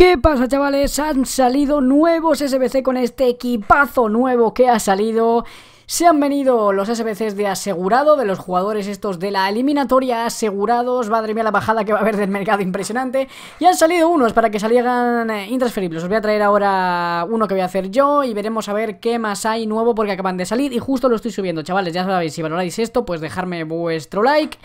¿Qué pasa chavales? Han salido nuevos SBC con este equipazo nuevo que ha salido... Se han venido los SBCs de asegurado, de los jugadores estos de la eliminatoria asegurados, madre mía la bajada que va a haber del mercado impresionante, y han salido unos para que salieran eh, intransferibles, os voy a traer ahora uno que voy a hacer yo y veremos a ver qué más hay nuevo porque acaban de salir y justo lo estoy subiendo, chavales, ya sabéis, si valoráis esto, pues dejarme vuestro like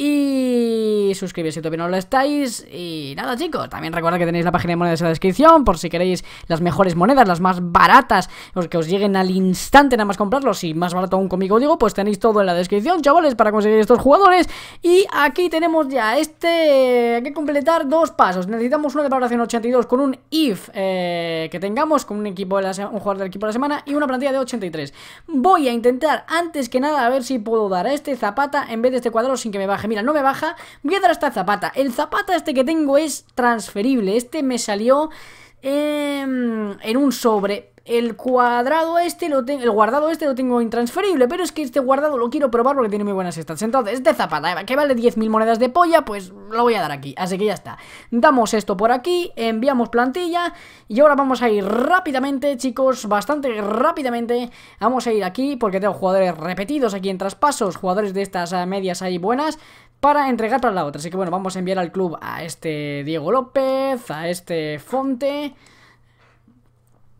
y suscribiros si todavía no lo estáis. Y nada, chicos, también recuerda que tenéis la página de monedas en la descripción por si queréis las mejores monedas, las más baratas, los que os lleguen al instante nada más comprarlos y más barato aún conmigo digo, pues tenéis todo en la descripción, chavales, para conseguir estos jugadores. Y aquí tenemos ya este... Hay que completar dos pasos. Necesitamos una de valoración 82 con un IF eh, que tengamos, con un, equipo de la un jugador del equipo de la semana y una plantilla de 83. Voy a intentar antes que nada a ver si puedo dar a este Zapata en vez de este cuadrado sin que me baje mira, no me baja, voy a dar esta zapata. El zapata este que tengo es transferible, este me salió em, en un sobre, el cuadrado este, lo el guardado este lo tengo intransferible, pero es que este guardado lo quiero probar porque tiene muy buenas estas Entonces, este zapata, que vale 10.000 monedas de polla, pues lo voy a dar aquí. Así que ya está. Damos esto por aquí, enviamos plantilla y ahora vamos a ir rápidamente, chicos, bastante rápidamente. Vamos a ir aquí porque tengo jugadores repetidos aquí en traspasos, jugadores de estas ah, medias ahí buenas para entregar para la otra. Así que bueno, vamos a enviar al club a este Diego López, a este Fonte...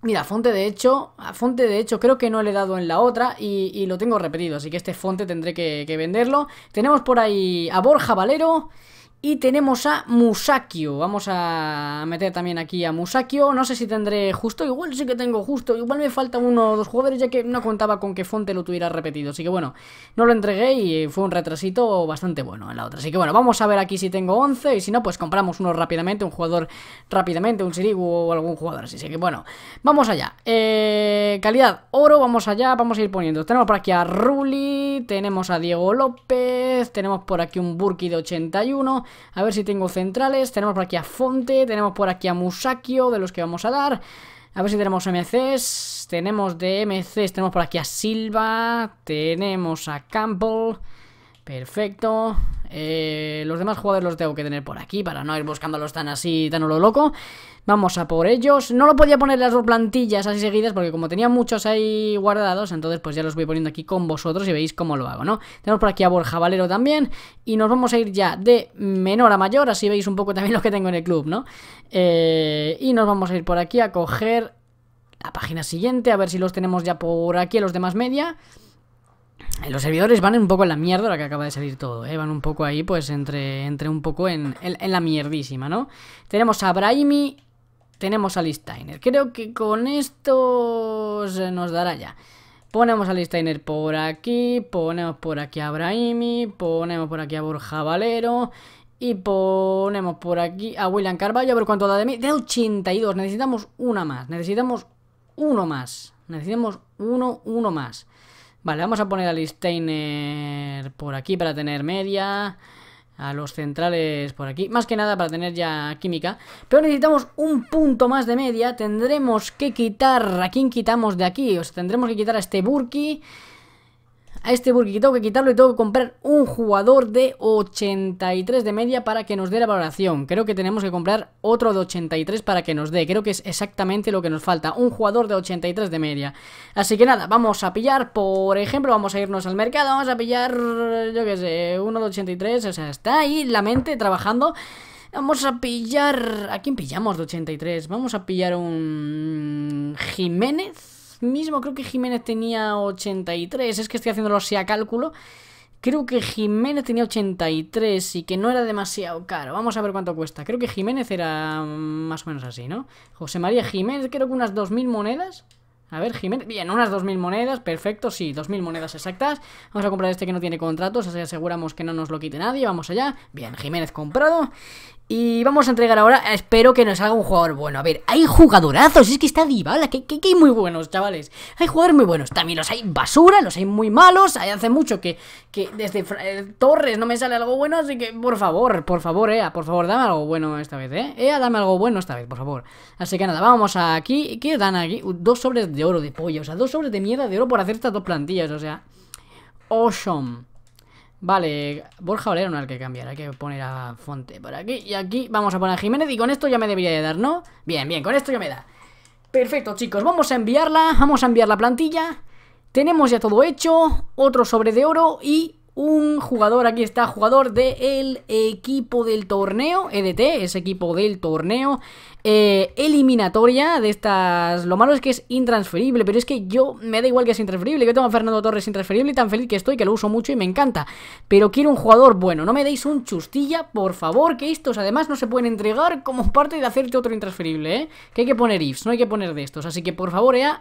Mira, fonte de hecho, a fonte de hecho creo que no le he dado en la otra y, lo tengo repetido, así que este fonte tendré que, que venderlo. Tenemos por ahí a Borja Valero y tenemos a Musakio. Vamos a meter también aquí a Musakio. No sé si tendré justo. Igual sí que tengo justo. Igual me faltan uno o dos jugadores ya que no contaba con que Fonte lo tuviera repetido. Así que bueno, no lo entregué y fue un retrasito bastante bueno en la otra. Así que bueno, vamos a ver aquí si tengo 11 y si no, pues compramos uno rápidamente, un jugador rápidamente, un Sirigu o algún jugador así. Así que bueno, vamos allá. Eh, calidad oro, vamos allá, vamos a ir poniendo. Tenemos por aquí a Ruli, tenemos a Diego López, tenemos por aquí un Burki de 81 a ver si tengo centrales. Tenemos por aquí a Fonte, tenemos por aquí a Musakio, de los que vamos a dar. A ver si tenemos MCs. Tenemos de MCs, tenemos por aquí a Silva, tenemos a Campbell. Perfecto. Eh, los demás jugadores los tengo que tener por aquí para no ir buscándolos tan así, tan lo loco. Vamos a por ellos. No lo podía poner las dos plantillas así seguidas porque como tenía muchos ahí guardados, entonces pues ya los voy poniendo aquí con vosotros y veis cómo lo hago, ¿no? Tenemos por aquí a Borja Valero también y nos vamos a ir ya de menor a mayor, así veis un poco también lo que tengo en el club, ¿no? Eh, y nos vamos a ir por aquí a coger la página siguiente, a ver si los tenemos ya por aquí, los demás media. Los servidores van un poco en la mierda ahora que acaba de salir todo, ¿eh? Van un poco ahí, pues, entre, entre un poco en, la mierdísima, ¿no? Tenemos a Brahimi, tenemos a Listainer. Creo que con esto nos dará ya. Ponemos a Listainer por aquí, ponemos por aquí a Brahimi, ponemos por aquí a Borja Valero y ponemos por aquí a William Carvalho a ver cuánto da de mí. De 82, necesitamos una más, necesitamos uno más, necesitamos uno, uno más. Vale, vamos a poner al Steiner por aquí para tener media. A los centrales por aquí. Más que nada para tener ya química. Pero necesitamos un punto más de media. Tendremos que quitar... ¿A quién quitamos de aquí? O sea, tendremos que quitar a este Burki a este Burki que tengo que quitarlo y tengo que comprar un jugador de 83 de media para que nos dé la valoración. Creo que tenemos que comprar otro de 83 para que nos dé. Creo que es exactamente lo que nos falta, un jugador de 83 de media. Así que nada, vamos a pillar, por ejemplo, vamos a irnos al mercado, vamos a pillar, yo qué sé, uno de 83, o sea, está ahí la mente trabajando. Vamos a pillar... ¿A quién pillamos de 83? Vamos a pillar un... Jiménez mismo, creo que Jiménez tenía 83, es que estoy haciéndolo así a cálculo. Creo que Jiménez tenía 83 y que no era demasiado caro. Vamos a ver cuánto cuesta. Creo que Jiménez era mm, más o menos así, ¿no? José María Jiménez, creo que unas 2.000 monedas. A ver, Jiménez. Bien, unas 2.000 monedas, perfecto, sí, 2.000 monedas exactas. Vamos a comprar este que no tiene contratos, así aseguramos que no nos lo quite nadie. Vamos allá. Bien, Jiménez comprado. Y vamos a entregar ahora, espero que nos haga un jugador bueno. A ver, hay jugadorazos, es que está diva, que, que, hay muy buenos, chavales. Hay jugadores muy buenos, también los hay basura, los hay muy malos. Hace mucho que, que desde eh, Torres no me sale algo bueno, así que por favor, por favor, Ea, por favor, dame algo bueno esta vez, ¿eh? Ea, dame algo bueno esta vez, por favor. Así que nada, vamos aquí. ¿Qué dan aquí? Uh, dos sobres de oro de pollo, o sea, dos sobres de mierda de oro por hacer estas dos plantillas, o sea... Awesome. Vale, Borja Valero no hay que cambiar, hay que poner a Fonte por aquí y aquí vamos a poner a Jiménez y con esto ya me debería de dar, ¿no? Bien, bien, con esto ya me da. Perfecto, chicos, vamos a enviarla, vamos a enviar la plantilla. Tenemos ya todo hecho, otro sobre de oro y un jugador, aquí está, jugador del equipo del torneo, EDT, ese equipo del torneo, eh, eliminatoria de estas... Lo malo es que es intransferible, pero es que yo me da igual que es intransferible. Yo tengo a Fernando Torres intransferible y tan feliz que estoy que lo uso mucho y me encanta. Pero quiero un jugador bueno, no me deis un chustilla, por favor, que estos además no se pueden entregar como parte de hacerte otro intransferible, ¿eh? Que hay que poner ifs, no hay que poner de estos. Así que por favor, EA...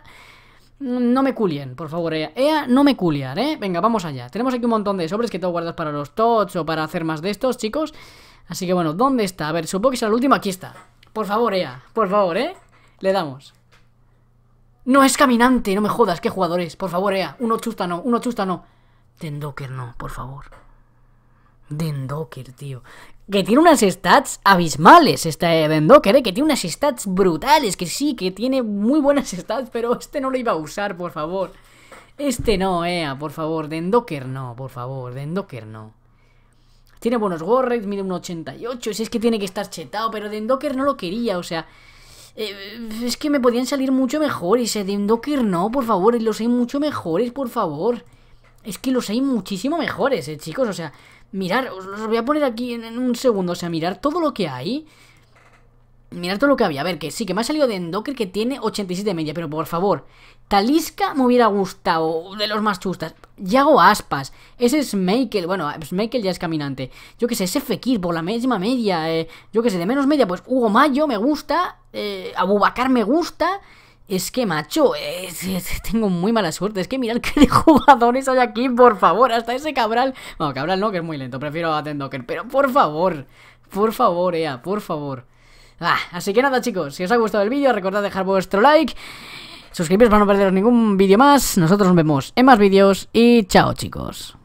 No me culien, por favor, Ea. Ea, no me culiar, ¿eh? Venga, vamos allá. Tenemos aquí un montón de sobres que tengo guardas para los tots o para hacer más de estos, chicos. Así que bueno, ¿dónde está? A ver, supongo que será el último. Aquí está. Por favor, Ea. Por favor, ¿eh? Le damos. No es caminante, no me jodas, qué jugadores. Por favor, Ea. Uno chusta no, uno chusta no. Tendoker no, por favor. Dendoker, tío. Que tiene unas stats abismales este Dendoker, ¿eh? Que tiene unas stats brutales, que sí, que tiene muy buenas stats, pero este no lo iba a usar, por favor. Este no, eh, por favor. Dendoker no, por favor. Dendoker no. Tiene buenos warrets, mide un 88. Si es que tiene que estar chetado, pero Dendoker no lo quería, o sea... Eh, es que me podían salir mucho mejores. Dendoker no, por favor. y Los hay mucho mejores, por favor. Es que los hay muchísimo mejores, eh, chicos. O sea, mirar, os voy a poner aquí en, un segundo, o sea, mirar todo lo que hay. Mirar todo lo que había, a ver, que sí, que me ha salido de Endoker que tiene 87 media, pero por favor, Talisca me hubiera gustado, de los más chustas. Yago Aspas, ese es Michael, bueno, pues Michael ya es caminante. Yo que sé, ese Fekir por la misma media, eh, yo que sé, de menos media, pues Hugo Mayo me gusta, eh, Abubacar me gusta, es que, macho, tengo muy mala suerte. Es que mirad qué jugadores hay aquí, por favor. Hasta ese Cabral. Bueno, Cabral no, que es muy lento. Prefiero a Tendoker. Pero por favor, por favor, Ea, por favor. Ah, así que nada, chicos. Si os ha gustado el vídeo, recordad dejar vuestro like. Suscribiros para no perderos ningún vídeo más. Nosotros nos vemos en más vídeos. Y chao, chicos.